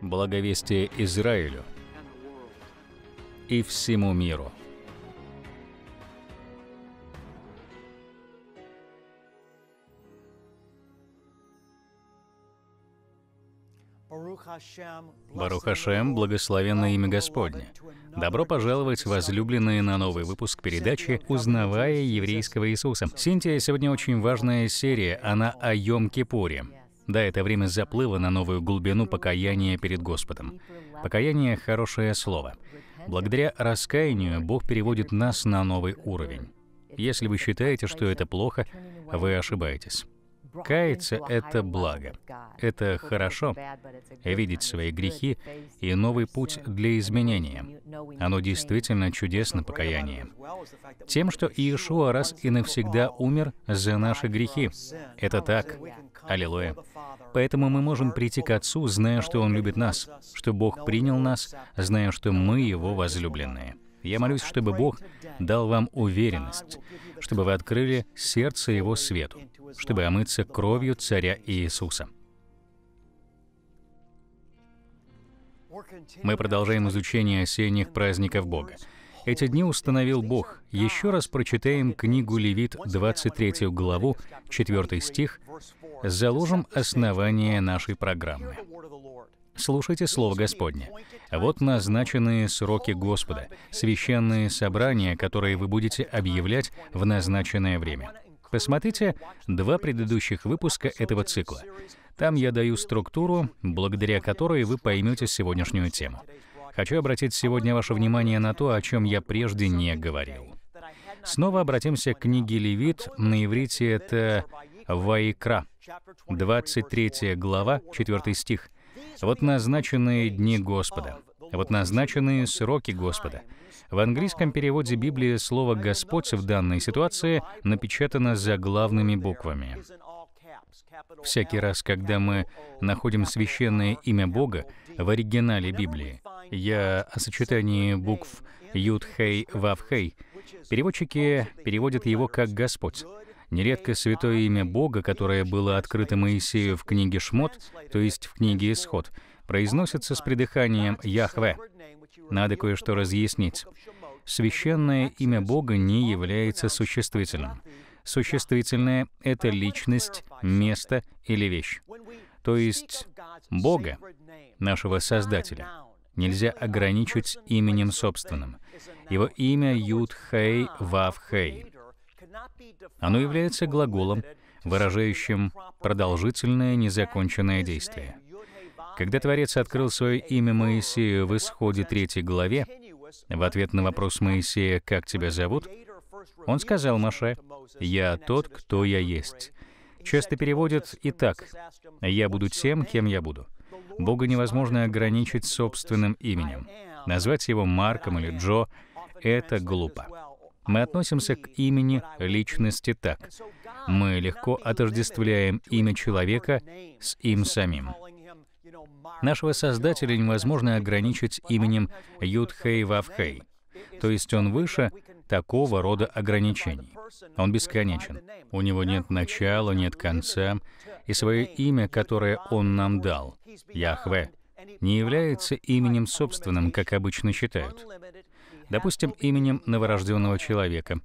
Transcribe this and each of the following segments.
благовестие Израилю и всему миру. Барух Хашем, благословенное имя Господне. Добро пожаловать, возлюбленные, на новый выпуск передачи «Узнавая еврейского Иисуса». Синтия, сегодня очень важная серия, она о Йом-Кипуре. Да, это время заплыва на новую глубину покаяния перед Господом. Покаяние — хорошее слово. Благодаря раскаянию Бог переводит нас на новый уровень. Если вы считаете, что это плохо, вы ошибаетесь. Каяться — это благо. Это хорошо — видеть свои грехи и новый путь для изменения. Оно действительно чудесно покаяние. Тем, что Иешуа раз и навсегда умер за наши грехи. Это так. Аллилуйя. Поэтому мы можем прийти к Отцу, зная, что Он любит нас, что Бог принял нас, зная, что мы Его возлюбленные. Я молюсь, чтобы Бог дал вам уверенность, чтобы вы открыли сердце Его свету, чтобы омыться кровью Царя Иисуса. Мы продолжаем изучение осенних праздников Бога. Эти дни установил Бог. Еще раз прочитаем книгу Левит, 23 главу, 4 стих, заложим основание нашей программы слушайте Слово Господне. Вот назначенные сроки Господа, священные собрания, которые вы будете объявлять в назначенное время. Посмотрите два предыдущих выпуска этого цикла. Там я даю структуру, благодаря которой вы поймете сегодняшнюю тему. Хочу обратить сегодня ваше внимание на то, о чем я прежде не говорил. Снова обратимся к книге Левит, на иврите это «Ваикра», 23 глава, 4 стих. Вот назначенные дни Господа. Вот назначенные сроки Господа. В английском переводе Библии слово «Господь» в данной ситуации напечатано заглавными буквами. Всякий раз, когда мы находим священное имя Бога в оригинале Библии, я о сочетании букв Юд-Хей-Вав-Хей, переводчики переводят его как «Господь». Нередко святое имя Бога, которое было открыто Моисею в книге Шмот, то есть в книге Исход, произносится с придыханием «Яхве». Надо кое-что разъяснить. Священное имя Бога не является существительным. Существительное — это личность, место или вещь. То есть Бога, нашего Создателя, нельзя ограничить именем собственным. Его имя Юд Хей Вав Хей. Оно является глаголом, выражающим продолжительное незаконченное действие. Когда Творец открыл свое имя Моисею в Исходе третьей главе, в ответ на вопрос Моисея «Как тебя зовут?», он сказал Маше «Я тот, кто я есть». Часто переводят и так «Я буду тем, кем я буду». Бога невозможно ограничить собственным именем. Назвать его Марком или Джо — это глупо. Мы относимся к имени личности так. Мы легко отождествляем имя человека с им самим. Нашего Создателя невозможно ограничить именем Юдхей Вавхей, то есть он выше такого рода ограничений. Он бесконечен. У него нет начала, нет конца, и свое имя, которое он нам дал, Яхве, не является именем собственным, как обычно считают допустим, именем новорожденного человека.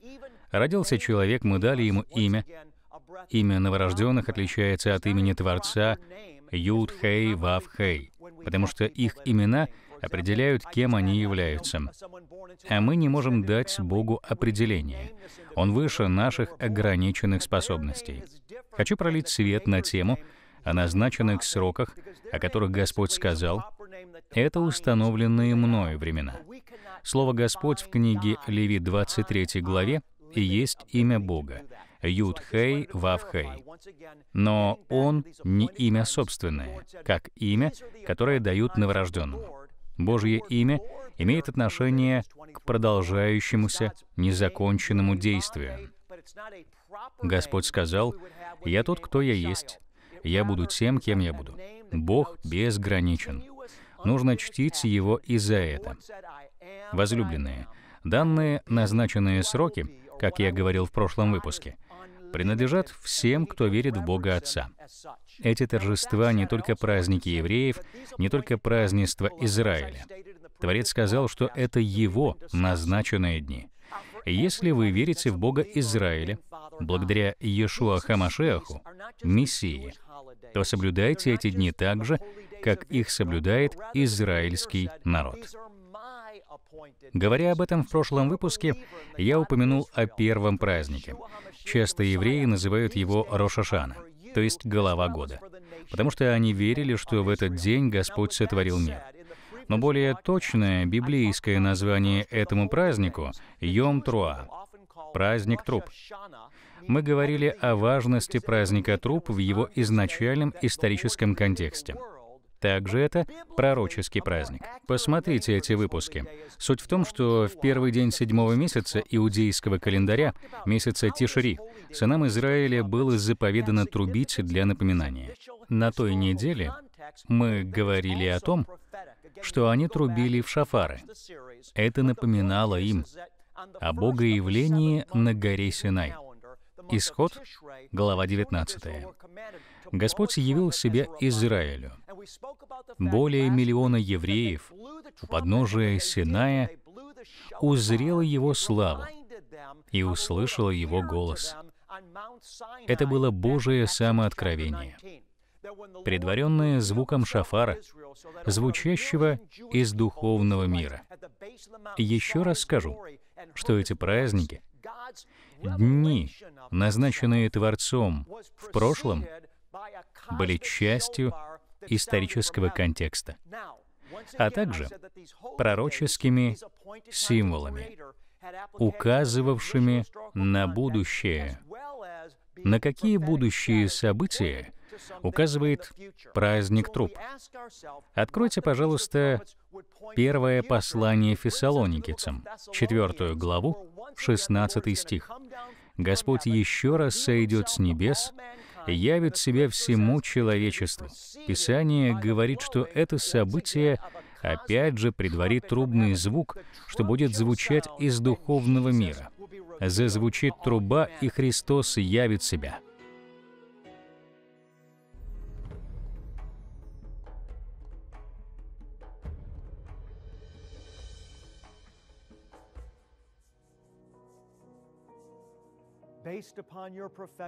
Родился человек, мы дали ему имя. Имя новорожденных отличается от имени Творца Юд Хей Вав Хей, потому что их имена определяют, кем они являются. А мы не можем дать Богу определение. Он выше наших ограниченных способностей. Хочу пролить свет на тему о назначенных сроках, о которых Господь сказал, это установленные мною времена. Слово «Господь» в книге Леви 23 главе есть имя Бога. Юд-Хей, Вав-Хей. Но он не имя собственное, как имя, которое дают новорожденному. Божье имя имеет отношение к продолжающемуся незаконченному действию. Господь сказал, «Я тот, кто я есть. Я буду тем, кем я буду». Бог безграничен. Нужно чтить Его и за это. Возлюбленные, данные назначенные сроки, как я говорил в прошлом выпуске, принадлежат всем, кто верит в Бога Отца. Эти торжества не только праздники евреев, не только празднество Израиля. Творец сказал, что это его назначенные дни. Если вы верите в Бога Израиля, благодаря Иешуа Хамашеаху, Мессии, то соблюдайте эти дни так же, как их соблюдает израильский народ. Говоря об этом в прошлом выпуске, я упомянул о первом празднике. Часто евреи называют его Рошашана, то есть «голова года», потому что они верили, что в этот день Господь сотворил мир. Но более точное библейское название этому празднику — Йом Труа, праздник труп. Мы говорили о важности праздника труп в его изначальном историческом контексте — также это пророческий праздник. Посмотрите эти выпуски. Суть в том, что в первый день седьмого месяца иудейского календаря, месяца Тишри, сынам Израиля было заповедано трубить для напоминания. На той неделе мы говорили о том, что они трубили в шафары. Это напоминало им о Богоявлении на горе Синай. Исход, глава 19. Господь явил себя Израилю, более миллиона евреев у подножия Синая узрело его славу и услышало его голос. Это было Божие самооткровение, предваренное звуком шафара, звучащего из духовного мира. Еще раз скажу, что эти праздники, дни, назначенные Творцом в прошлом, были частью исторического контекста, а также пророческими символами, указывавшими на будущее. На какие будущие события указывает праздник труп? Откройте, пожалуйста, первое послание Фессалоникицам, четвертую главу, 16 стих. Господь еще раз сойдет с небес явит себя всему человечеству. Писание говорит, что это событие опять же предварит трубный звук, что будет звучать из духовного мира. Зазвучит труба, и Христос явит себя.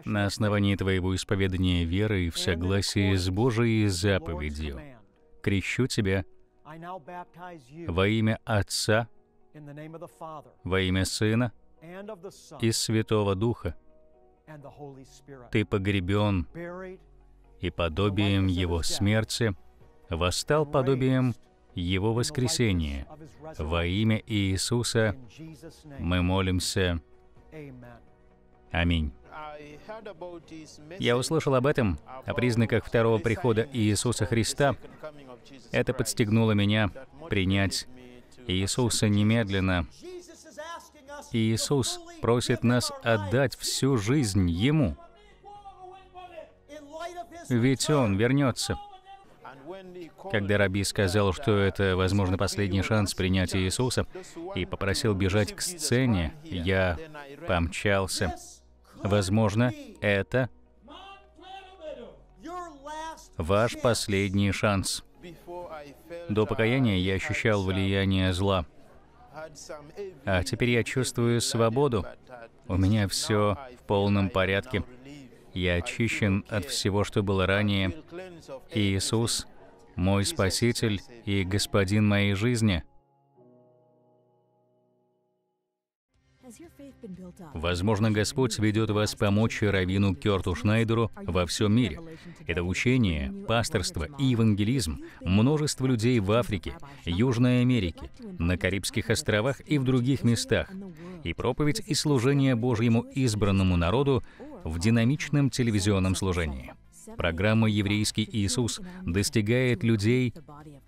на основании твоего исповедания веры и в согласии с Божией заповедью. Крещу тебя во имя Отца, во имя Сына и Святого Духа. Ты погребен и подобием Его смерти, восстал подобием Его воскресения. Во имя Иисуса мы молимся. Аминь. Аминь. Я услышал об этом, о признаках второго прихода Иисуса Христа. Это подстегнуло меня принять Иисуса немедленно. Иисус просит нас отдать всю жизнь Ему, ведь Он вернется. Когда Раби сказал, что это, возможно, последний шанс принять Иисуса, и попросил бежать к сцене, я помчался. Возможно, это ваш последний шанс. До покаяния я ощущал влияние зла. А теперь я чувствую свободу. У меня все в полном порядке. Я очищен от всего, что было ранее. И Иисус — мой Спаситель и Господин моей жизни — Возможно, Господь ведет вас помочь Равину Керту Шнайдеру во всем мире. Это учение, пасторство и евангелизм множество людей в Африке, Южной Америке, на Карибских островах и в других местах, и проповедь и служение Божьему избранному народу в динамичном телевизионном служении. Программа «Еврейский Иисус» достигает людей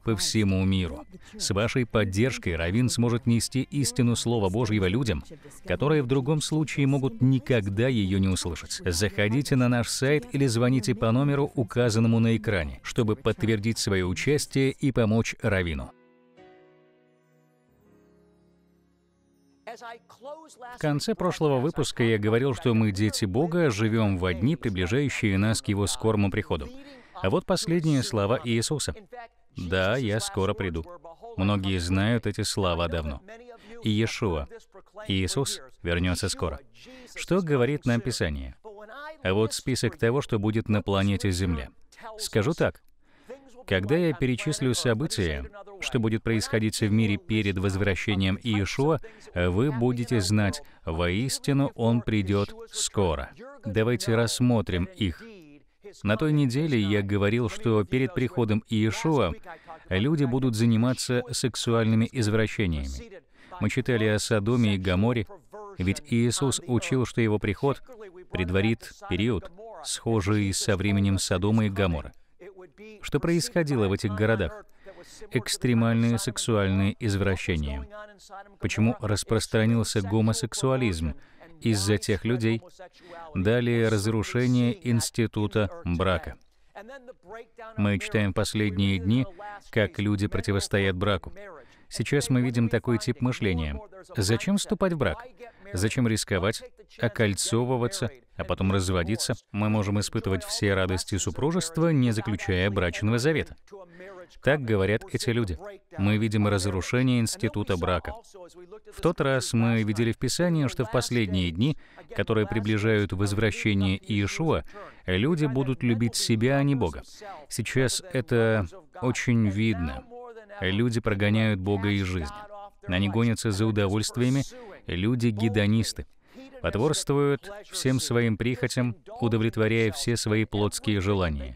по всему миру. С вашей поддержкой Равин сможет нести истину Слова Божьего людям, которые в другом случае могут никогда ее не услышать. Заходите на наш сайт или звоните по номеру, указанному на экране, чтобы подтвердить свое участие и помочь Равину. В конце прошлого выпуска я говорил, что мы дети Бога, живем в дни, приближающие нас к Его скорому приходу. А вот последние слова Иисуса. «Да, я скоро приду». Многие знают эти слова давно. Иешуа, Иисус вернется скоро. Что говорит нам Писание? А вот список того, что будет на планете Земля. Скажу так, когда я перечислю события, что будет происходить в мире перед возвращением Иешуа, вы будете знать, воистину Он придет скоро. Давайте рассмотрим их. На той неделе я говорил, что перед приходом Иешуа люди будут заниматься сексуальными извращениями. Мы читали о Содоме и Гаморе, ведь Иисус учил, что его приход предварит период, схожий со временем Содома и Гамора. Что происходило в этих городах? Экстремальные сексуальные извращения. Почему распространился гомосексуализм? Из-за тех людей. Далее разрушение института брака. Мы читаем последние дни, как люди противостоят браку. Сейчас мы видим такой тип мышления. Зачем вступать в брак? Зачем рисковать, окольцовываться, а потом разводиться? Мы можем испытывать все радости супружества, не заключая брачного завета. Так говорят эти люди. Мы видим разрушение института брака. В тот раз мы видели в Писании, что в последние дни, которые приближают возвращение Иешуа, люди будут любить себя, а не Бога. Сейчас это очень видно. Люди прогоняют Бога из жизни. Они гонятся за удовольствиями люди-гедонисты, потворствуют всем своим прихотям, удовлетворяя все свои плотские желания.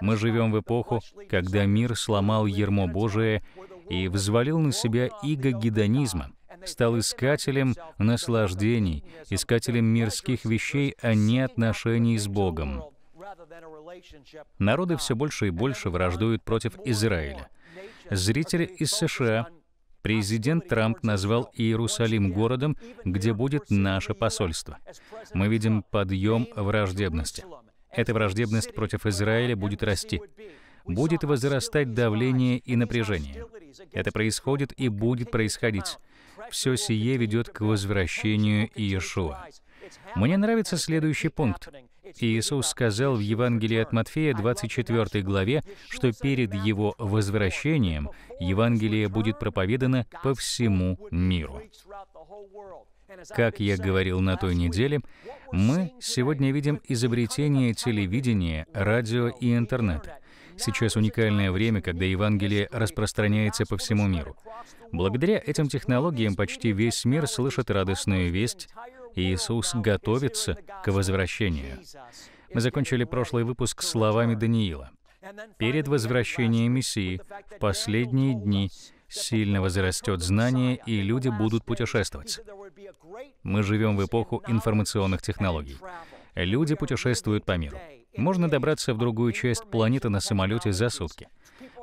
Мы живем в эпоху, когда мир сломал ермо Божие и взвалил на себя иго гедонизма, стал искателем наслаждений, искателем мирских вещей, а не отношений с Богом. Народы все больше и больше враждуют против Израиля. Зритель из США Президент Трамп назвал Иерусалим городом, где будет наше посольство. Мы видим подъем враждебности. Эта враждебность против Израиля будет расти. Будет возрастать давление и напряжение. Это происходит и будет происходить. Все сие ведет к возвращению Иешуа. Мне нравится следующий пункт. Иисус сказал в Евангелии от Матфея 24 главе, что перед Его возвращением Евангелие будет проповедано по всему миру. Как я говорил на той неделе, мы сегодня видим изобретение телевидения, радио и интернета. Сейчас уникальное время, когда Евангелие распространяется по всему миру. Благодаря этим технологиям почти весь мир слышит радостную весть Иисус готовится к возвращению. Мы закончили прошлый выпуск словами Даниила. Перед возвращением Мессии в последние дни сильно возрастет знание, и люди будут путешествовать. Мы живем в эпоху информационных технологий. Люди путешествуют по миру. Можно добраться в другую часть планеты на самолете за сутки.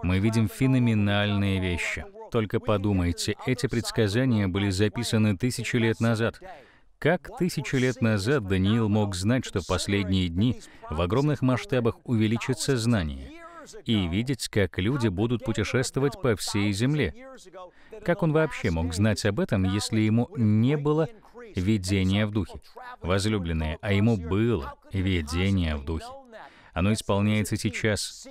Мы видим феноменальные вещи. Только подумайте, эти предсказания были записаны тысячи лет назад, как тысячу лет назад Даниил мог знать, что в последние дни в огромных масштабах увеличится знание, и видеть, как люди будут путешествовать по всей земле? Как он вообще мог знать об этом, если ему не было видения в духе? Возлюбленное, а ему было видение в духе. Оно исполняется сейчас.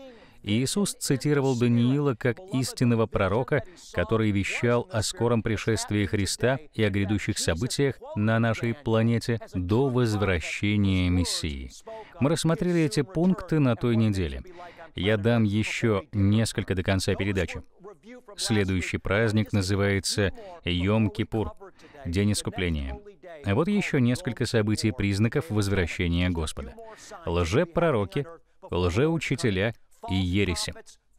Иисус цитировал Даниила как истинного пророка, который вещал о скором пришествии Христа и о грядущих событиях на нашей планете до возвращения Мессии. Мы рассмотрели эти пункты на той неделе. Я дам еще несколько до конца передачи. Следующий праздник называется Йом-Кипур, День искупления. вот еще несколько событий признаков возвращения Господа. Лже пророки, лже учителя и ереси.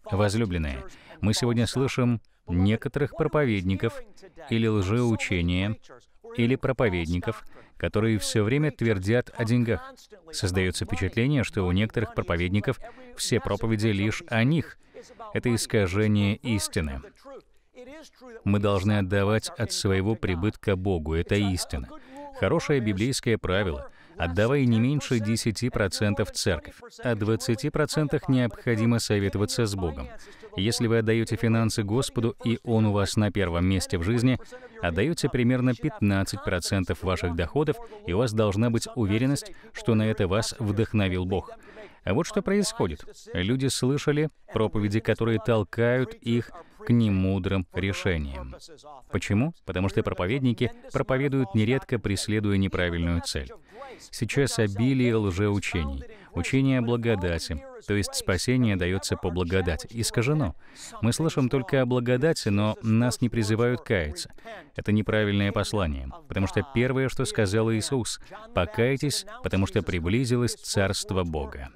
Возлюбленные, мы сегодня слышим некоторых проповедников или лжеучения, или проповедников, которые все время твердят о деньгах. Создается впечатление, что у некоторых проповедников все проповеди лишь о них. Это искажение истины. Мы должны отдавать от своего прибытка Богу. Это истина. Хорошее библейское правило — отдавая не меньше 10% церковь, а 20% необходимо советоваться с Богом. Если вы отдаете финансы Господу, и Он у вас на первом месте в жизни, отдаете примерно 15% ваших доходов, и у вас должна быть уверенность, что на это вас вдохновил Бог. А вот что происходит. Люди слышали проповеди, которые толкают их к немудрым решениям. Почему? Потому что проповедники проповедуют нередко, преследуя неправильную цель. Сейчас обилие лжеучений, учение о благодати, то есть спасение дается по благодати, искажено. Мы слышим только о благодати, но нас не призывают каяться. Это неправильное послание, потому что первое, что сказал Иисус, «Покайтесь, потому что приблизилось Царство Бога».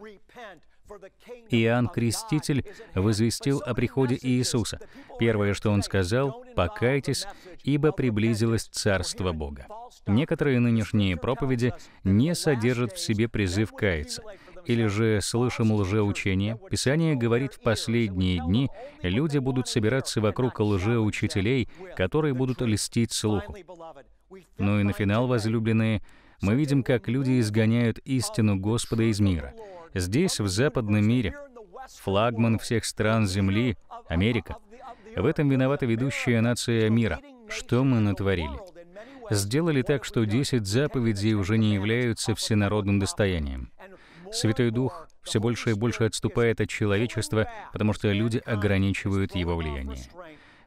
Иоанн Креститель возвестил о приходе Иисуса. Первое, что он сказал, «Покайтесь, ибо приблизилось Царство Бога». Некоторые нынешние проповеди не содержат в себе призыв каяться. Или же слышим лжеучение, Писание говорит, в последние дни люди будут собираться вокруг лжеучителей, которые будут листить слуху. Ну и на финал, возлюбленные, мы видим, как люди изгоняют истину Господа из мира — Здесь, в западном мире, флагман всех стран Земли, Америка. В этом виновата ведущая нация мира. Что мы натворили? Сделали так, что 10 заповедей уже не являются всенародным достоянием. Святой Дух все больше и больше отступает от человечества, потому что люди ограничивают его влияние.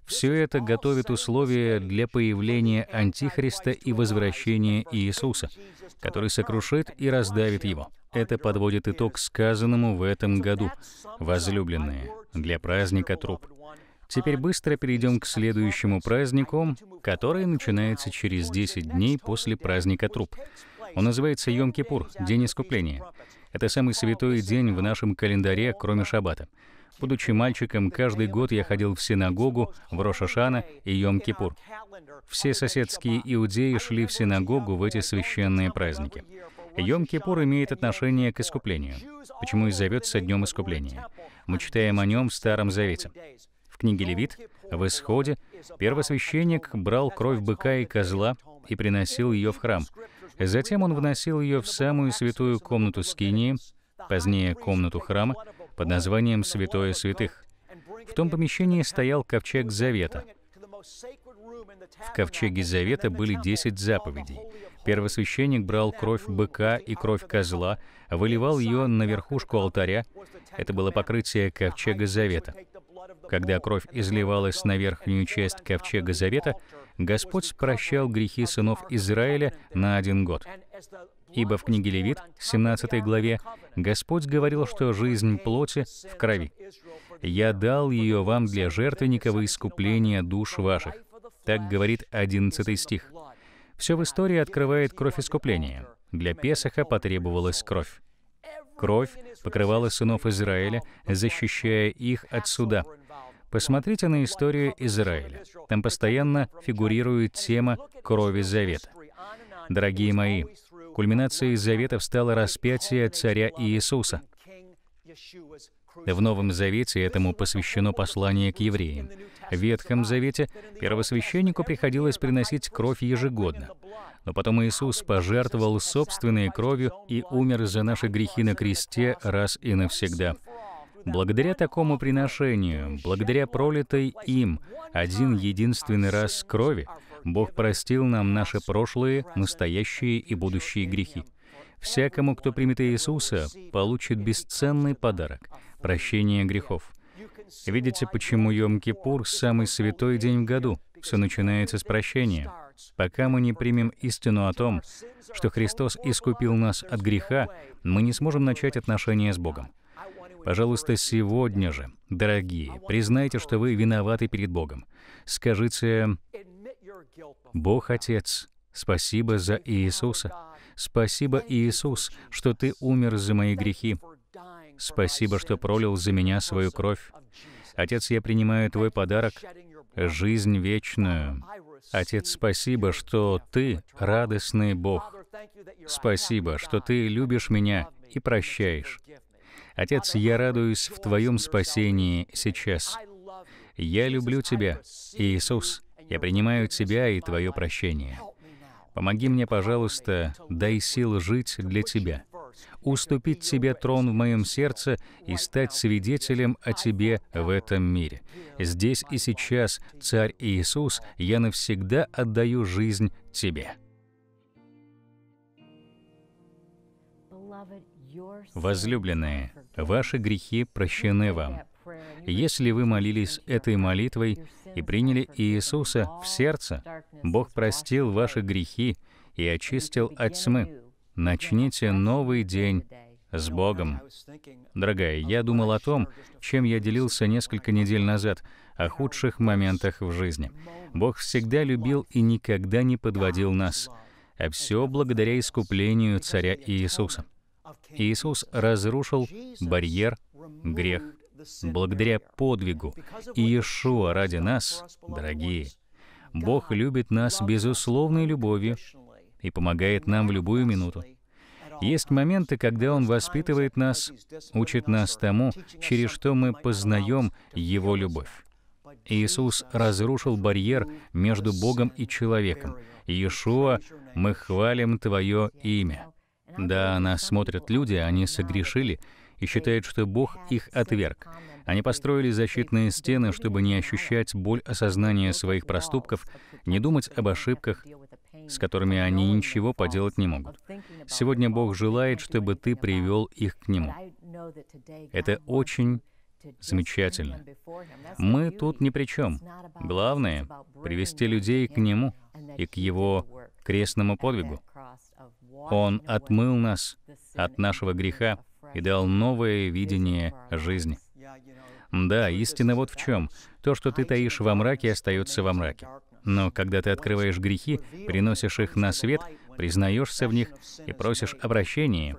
Все это готовит условия для появления Антихриста и возвращения Иисуса, который сокрушит и раздавит его. Это подводит итог сказанному в этом году. Возлюбленные, для праздника труп. Теперь быстро перейдем к следующему празднику, который начинается через 10 дней после праздника труп. Он называется Йом-Кипур, День Искупления. Это самый святой день в нашем календаре, кроме Шаббата. Будучи мальчиком, каждый год я ходил в синагогу в Рошашана и Йом-Кипур. Все соседские иудеи шли в синагогу в эти священные праздники. Йом-Кипур имеет отношение к искуплению, почему и зовется Днем Искупления. Мы читаем о нем в Старом Завете. В книге Левит, в Исходе, первосвященник брал кровь быка и козла и приносил ее в храм. Затем он вносил ее в самую святую комнату Скинии, позднее комнату храма, под названием «Святое святых». В том помещении стоял ковчег Завета. В ковчеге Завета были десять заповедей. Первосвященник брал кровь быка и кровь козла, выливал ее на верхушку алтаря. Это было покрытие ковчега Завета. Когда кровь изливалась на верхнюю часть ковчега Завета, Господь прощал грехи сынов Израиля на один год. Ибо в книге Левит, 17 главе, Господь говорил, что жизнь плоти в крови. «Я дал ее вам для жертвенника во искупление душ ваших». Так говорит 11 стих. Все в истории открывает кровь искупления. Для Песаха потребовалась кровь. Кровь покрывала сынов Израиля, защищая их от суда. Посмотрите на историю Израиля. Там постоянно фигурирует тема крови завета. Дорогие мои, Кульминацией заветов стало распятие царя Иисуса. В Новом Завете этому посвящено послание к евреям. В Ветхом Завете первосвященнику приходилось приносить кровь ежегодно. Но потом Иисус пожертвовал собственной кровью и умер за наши грехи на кресте раз и навсегда. Благодаря такому приношению, благодаря пролитой им один единственный раз крови, Бог простил нам наши прошлые, настоящие и будущие грехи. Всякому, кто примет Иисуса, получит бесценный подарок — прощение грехов. Видите, почему Йом-Кипур — самый святой день в году? Все начинается с прощения. Пока мы не примем истину о том, что Христос искупил нас от греха, мы не сможем начать отношения с Богом. Пожалуйста, сегодня же, дорогие, признайте, что вы виноваты перед Богом. Скажите, Бог Отец, спасибо за Иисуса. Спасибо, Иисус, что Ты умер за мои грехи. Спасибо, что пролил за меня свою кровь. Отец, я принимаю Твой подарок, жизнь вечную. Отец, спасибо, что Ты радостный Бог. Спасибо, что Ты любишь меня и прощаешь. Отец, я радуюсь в Твоем спасении сейчас. Я люблю Тебя, Иисус. Я принимаю Тебя и Твое прощение. Помоги мне, пожалуйста, дай сил жить для Тебя, уступить Тебе трон в моем сердце и стать свидетелем о Тебе в этом мире. Здесь и сейчас, Царь Иисус, я навсегда отдаю жизнь Тебе. Возлюбленные, ваши грехи прощены вам. Если вы молились этой молитвой и приняли Иисуса в сердце, Бог простил ваши грехи и очистил от тьмы. Начните новый день с Богом. Дорогая, я думал о том, чем я делился несколько недель назад, о худших моментах в жизни. Бог всегда любил и никогда не подводил нас, а все благодаря искуплению Царя Иисуса. Иисус разрушил барьер, грех благодаря подвигу Иешуа ради нас, дорогие. Бог любит нас безусловной любовью и помогает нам в любую минуту. Есть моменты, когда Он воспитывает нас, учит нас тому, через что мы познаем Его любовь. Иисус разрушил барьер между Богом и человеком. Иешуа, мы хвалим Твое имя. Да, нас смотрят люди, а они согрешили, и считают, что Бог их отверг. Они построили защитные стены, чтобы не ощущать боль осознания своих проступков, не думать об ошибках, с которыми они ничего поделать не могут. Сегодня Бог желает, чтобы ты привел их к Нему. Это очень замечательно. Мы тут ни при чем. Главное — привести людей к Нему и к Его крестному подвигу. Он отмыл нас от нашего греха и дал новое видение жизни. Да, истина вот в чем. То, что ты таишь во мраке, остается во мраке. Но когда ты открываешь грехи, приносишь их на свет, признаешься в них и просишь обращения,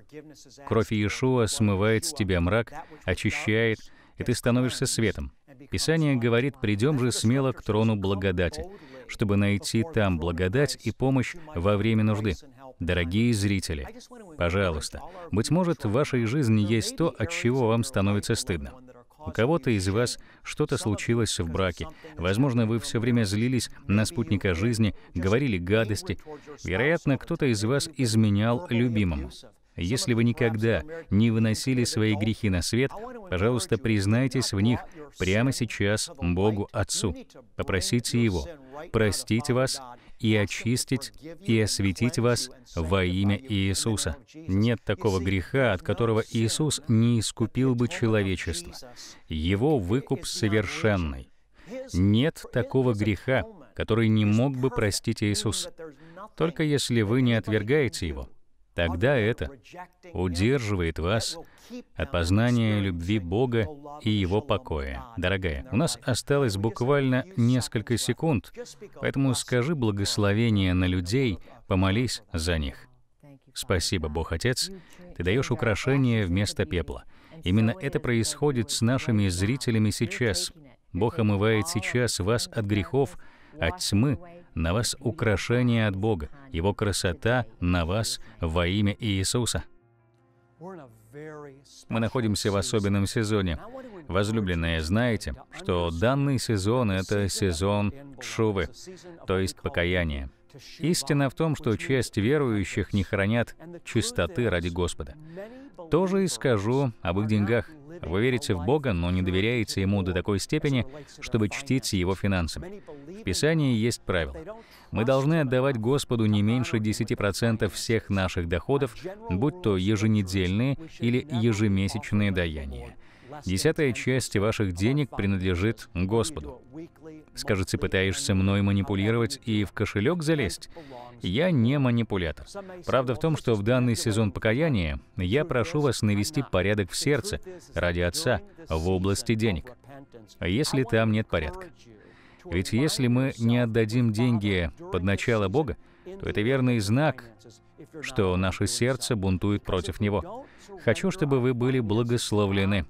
кровь Иешуа смывает с тебя мрак, очищает, и ты становишься светом. Писание говорит, придем же смело к трону благодати, чтобы найти там благодать и помощь во время нужды. Дорогие зрители, пожалуйста, быть может, в вашей жизни есть то, от чего вам становится стыдно. У кого-то из вас что-то случилось в браке. Возможно, вы все время злились на спутника жизни, говорили гадости. Вероятно, кто-то из вас изменял любимому. Если вы никогда не выносили свои грехи на свет, пожалуйста, признайтесь в них прямо сейчас Богу Отцу. Попросите Его простить вас и очистить и осветить вас во имя Иисуса. Нет такого греха, от которого Иисус не искупил бы человечество. Его выкуп совершенный. Нет такого греха, который не мог бы простить Иисус, только если вы не отвергаете его тогда это удерживает вас от познания любви Бога и Его покоя. Дорогая, у нас осталось буквально несколько секунд, поэтому скажи благословение на людей, помолись за них. Спасибо, Бог Отец, Ты даешь украшение вместо пепла. Именно это происходит с нашими зрителями сейчас. Бог омывает сейчас вас от грехов, от тьмы, на вас украшение от Бога, Его красота на вас во имя Иисуса. Мы находимся в особенном сезоне. Возлюбленные, знаете, что данный сезон — это сезон Чувы, то есть покаяния. Истина в том, что часть верующих не хранят чистоты ради Господа. Тоже и скажу об их деньгах. Вы верите в Бога, но не доверяете Ему до такой степени, чтобы чтить Его финансами. В Писании есть правило. Мы должны отдавать Господу не меньше 10% всех наших доходов, будь то еженедельные или ежемесячные даяния. Десятая часть ваших денег принадлежит Господу. Скажете, пытаешься мной манипулировать и в кошелек залезть? Я не манипулятор. Правда в том, что в данный сезон покаяния я прошу вас навести порядок в сердце ради Отца в области денег, если там нет порядка. Ведь если мы не отдадим деньги под начало Бога, то это верный знак, что наше сердце бунтует против Него. Хочу, чтобы вы были благословлены.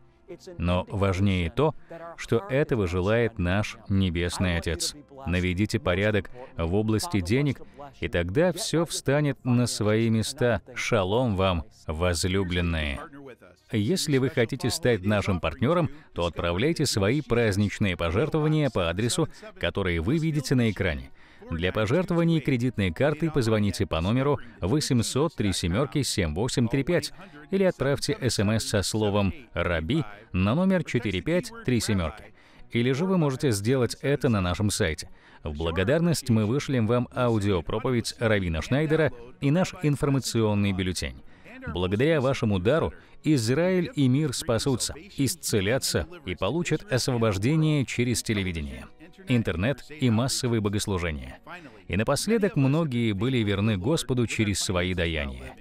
Но важнее то, что этого желает наш Небесный Отец. Наведите порядок в области денег, и тогда все встанет на свои места. Шалом вам, возлюбленные! Если вы хотите стать нашим партнером, то отправляйте свои праздничные пожертвования по адресу, который вы видите на экране. Для пожертвований кредитной карты позвоните по номеру 800 37 7835 или отправьте смс со словом «Раби» на номер 4537. Или же вы можете сделать это на нашем сайте. В благодарность мы вышлем вам аудиопроповедь Равина Шнайдера и наш информационный бюллетень. Благодаря вашему дару Израиль и мир спасутся, исцелятся и получат освобождение через телевидение интернет и массовые богослужения. И напоследок многие были верны Господу через свои даяния.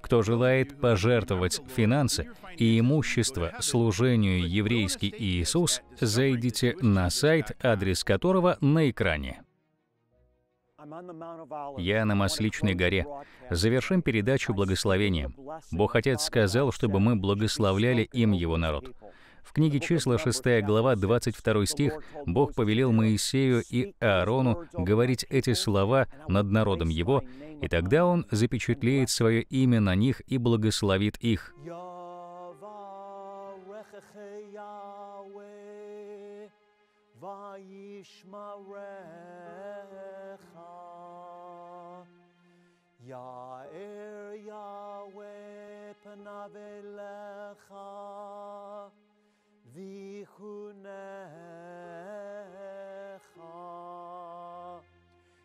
Кто желает пожертвовать финансы и имущество служению «Еврейский Иисус», зайдите на сайт, адрес которого на экране. Я на Масличной горе. Завершим передачу благословением. Бог Отец сказал, чтобы мы благословляли им Его народ. В книге числа 6 глава 22 стих Бог повелел Моисею и Аарону говорить эти слова над народом его, и тогда он запечатлеет свое имя на них и благословит их. Ya'er Yahweh panav V'chunecha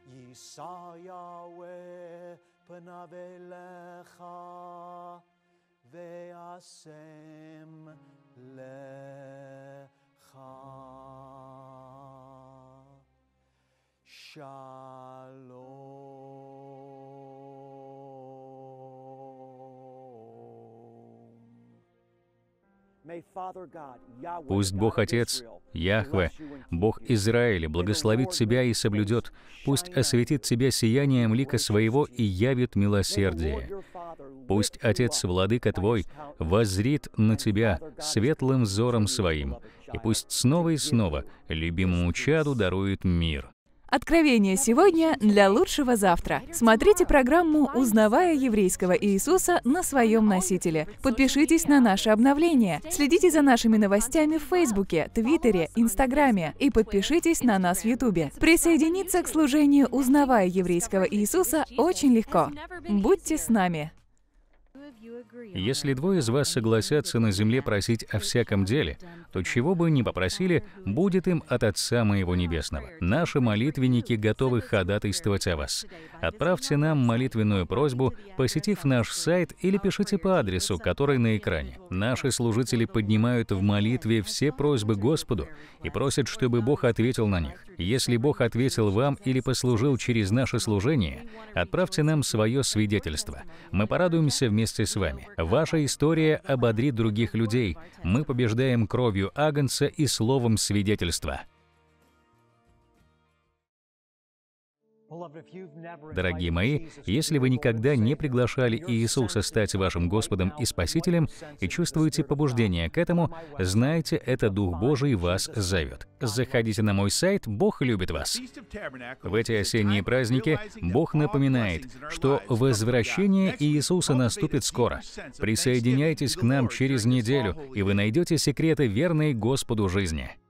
Yisayaweh p'navelecha Ve'asem lecha Shalom Пусть Бог Отец, Яхве, Бог Израиля, благословит тебя и соблюдет, пусть осветит тебя сиянием лика своего и явит милосердие. Пусть Отец, Владыка твой, воззрит на тебя светлым взором своим, и пусть снова и снова любимому чаду дарует мир. Откровение сегодня для лучшего завтра. Смотрите программу «Узнавая еврейского Иисуса» на своем носителе. Подпишитесь на наше обновление. Следите за нашими новостями в Фейсбуке, Твиттере, Инстаграме и подпишитесь на нас в Ютубе. Присоединиться к служению «Узнавая еврейского Иисуса» очень легко. Будьте с нами! Если двое из вас согласятся на земле просить о всяком деле, то чего бы ни попросили, будет им от Отца Моего Небесного. Наши молитвенники готовы ходатайствовать о вас. Отправьте нам молитвенную просьбу, посетив наш сайт или пишите по адресу, который на экране. Наши служители поднимают в молитве все просьбы Господу и просят, чтобы Бог ответил на них. Если Бог ответил вам или послужил через наше служение, отправьте нам свое свидетельство. Мы порадуемся вместе с вами вами. Ваша история ободрит других людей. Мы побеждаем кровью Агнца и словом свидетельства. Дорогие мои, если вы никогда не приглашали Иисуса стать вашим Господом и Спасителем и чувствуете побуждение к этому, знайте, это Дух Божий вас зовет. Заходите на мой сайт «Бог любит вас». В эти осенние праздники Бог напоминает, что возвращение Иисуса наступит скоро. Присоединяйтесь к нам через неделю, и вы найдете секреты верной Господу жизни.